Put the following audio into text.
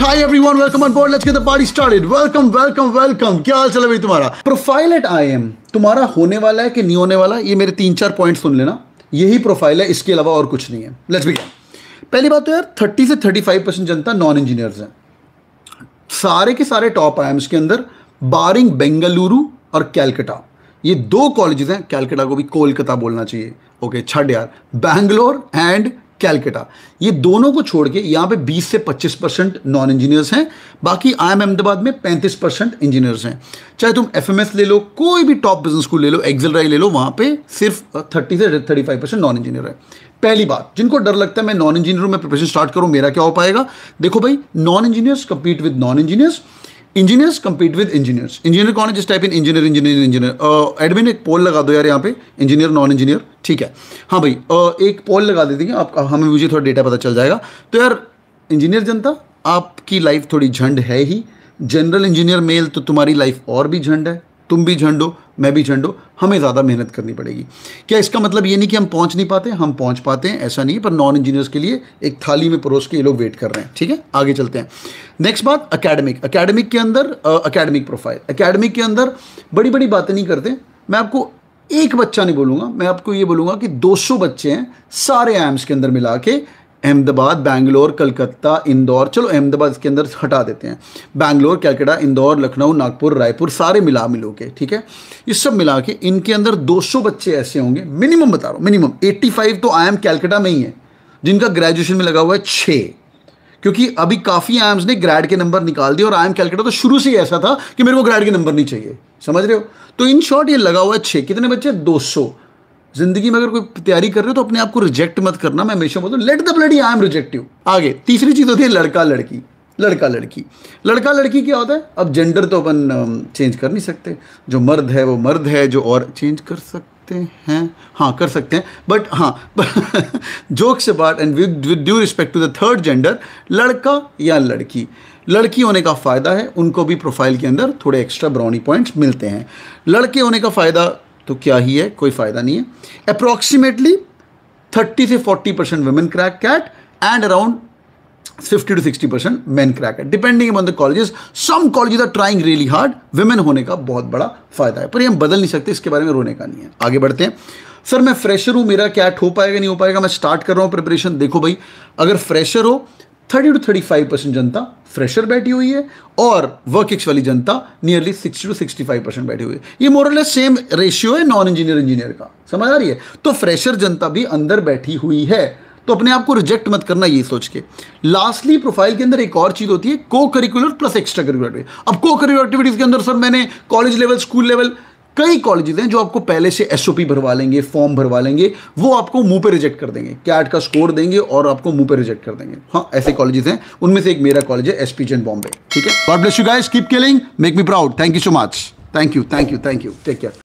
Hi everyone, welcome on board. Let's get the party started. Welcome, welcome, welcome. क्या हाल चल भाई तुम्हारा profile eight I am तुम्हारा होने वाला है कि नहीं होने वाला ये मेरे तीन चार पॉइंट सुन लेना यही प्रोफाइल है इसके अलावा और कुछ नहीं है लेट्स बी पहली बात तो यार 30 से 35 परसेंट जनता नॉन इंजीनियर्स हैं सारे के सारे टॉप आई के अंदर बारिंग बेंगलुरु और कैलकटा ये दो कॉलेजेस हैं कैलकटा को भी कोलकाता बोलना चाहिए ओके छठ यार बैंगलोर एंड कैलकटा ये दोनों को छोड़ के यहाँ पे 20 से 25 परसेंट नॉन इंजीनियर्स हैं बाकी आई एम अहमदाबाद में 35 परसेंट इंजीनियर्स हैं चाहे तुम एफ ले लो कोई भी टॉप बिजनेस स्कूल ले लो एक्जल राय ले लो वहाँ पे सिर्फ 30 से 35 परसेंट नॉन इंजीनियर है पहली बात जिनको डर लगता है मैं नॉन इंजीनियर में प्रिपरेशन स्टार्ट करूँ मेरा क्या हो पाएगा देखो भाई non engineers compete with non engineers engineers compete with engineers engineer कौन है जिस type in engineer engineer engineer admin एक पोल लगा दो यार यहाँ पे इंजीनियर नॉन इंजीनियर ठीक है हाँ भाई uh, एक पोल लगा देती है आप हमें मुझे थोड़ा डेटा पता चल जाएगा तो यार इंजीनियर जनता आपकी लाइफ थोड़ी झंड है ही जनरल इंजीनियर मेल तो तुम्हारी लाइफ और भी झंड है तुम भी झंड हो मैं भी झंडो हमें ज़्यादा मेहनत करनी पड़ेगी क्या इसका मतलब ये नहीं कि हम पहुंच नहीं पाते हम पहुंच पाते हैं ऐसा नहीं है पर नॉन इंजीनियर्स के लिए एक थाली में परोस के ये लोग वेट कर रहे हैं ठीक है आगे चलते हैं नेक्स्ट बात अकेडमिक अकेडमिक के अंदर अकेडमिक प्रोफाइल अकेडमिक के अंदर बड़ी बड़ी बातें नहीं करते मैं आपको एक बच्चा नहीं बोलूँगा मैं आपको ये बोलूँगा कि 200 बच्चे हैं सारे एम्स के अंदर मिला के अहमदाबाद बैंगलोर कलकत्ता इंदौर चलो अहमदाबाद इसके अंदर हटा देते हैं बैंगलोर कैलकटा इंदौर लखनऊ नागपुर रायपुर सारे मिला मिलो के ठीक है इस सब मिला के इनके अंदर 200 बच्चे ऐसे होंगे मिनिमम बता रहा हूँ मिनिमम 85 तो आई एम कैलकटा में ही है जिनका ग्रेजुएशन में लगा हुआ है छः क्योंकि अभी काफ़ी आयम्स ने ग्रैड के नंबर निकाल दिए और आई एम कैलकटा तो शुरू से ही ऐसा था कि मेरे को ग्रैड के नंबर नहीं चाहिए समझ रहे हो तो इन शॉर्ट ये लगा हुआ है छः कितने बच्चे दो जिंदगी में अगर कोई तैयारी कर रहे हो तो अपने आप को रिजेक्ट मत करना मैं हमेशा बोलता हूँ let the bloody I am reject you आगे तीसरी चीज़ होती है लड़का लड़की लड़का लड़की लड़का लड़की क्या होता है अब जेंडर तो अपन चेंज कर नहीं सकते जो मर्द है वो मर्द है जो और चेंज कर सकते हैं हाँ कर सकते हैं बट हाँ jokes about and with due respect to the third gender लड़का या लड़की लड़की होने का फ़ायदा है उनको भी प्रोफाइल के अंदर थोड़े एक्स्ट्रा ब्राउनी पॉइंट्स मिलते हैं लड़के होने का फ़ायदा तो क्या ही है कोई फ़ायदा नहीं है अप्रोक्सीमेटली थर्टी से forty percent women crack CAT and around 50 to 60 percent men crack CAT depending on the colleges some colleges are trying really hard women होने का बहुत बड़ा फायदा है पर ये हम बदल नहीं सकते इसके बारे में रोने का नहीं है आगे बढ़ते हैं सर मैं फ्रेशर हूं मेरा कैट हो पाएगा नहीं हो पाएगा मैं स्टार्ट कर रहा हूं प्रिपरेशन देखो भाई अगर फ्रेशर हो thirty to thirty five percent जनता फ्रेशर बैठी हुई है और वर्क एक्स वाली जनता nearly sixty to sixty five percent बैठी हुई है ये मोरलेस सेम रेशियो है नॉन इंजीनियर इंजीनियर का समझ आ रही है तो फ्रेशर जनता भी अंदर बैठी हुई है तो अपने आप को रिजेक्ट मत करना ये सोच के लास्टली प्रोफाइल के अंदर एक और चीज़ होती है को करिकुलर प्लस एक्स्ट्रा करिकुलर अब को करिकुलर एक्टिविटीज़ के अंदर सर मैंने कॉलेज लेवल स्कूल लेवल कई कॉलेजेस हैं जो आपको पहले से एसओपी भरवा लेंगे फॉर्म भरवा लेंगे वो आपको मुंह पे रिजेक्ट कर देंगे कैट का स्कोर देंगे और आपको मुंह पे रिजेक्ट कर देंगे हाँ ऐसे कॉलेजेस हैं उनमें से एक मेरा कॉलेज है एसपी जन बॉम्बे ठीक है God bless you guys keep killing make me proud thank you so much thank you thank you thank you take care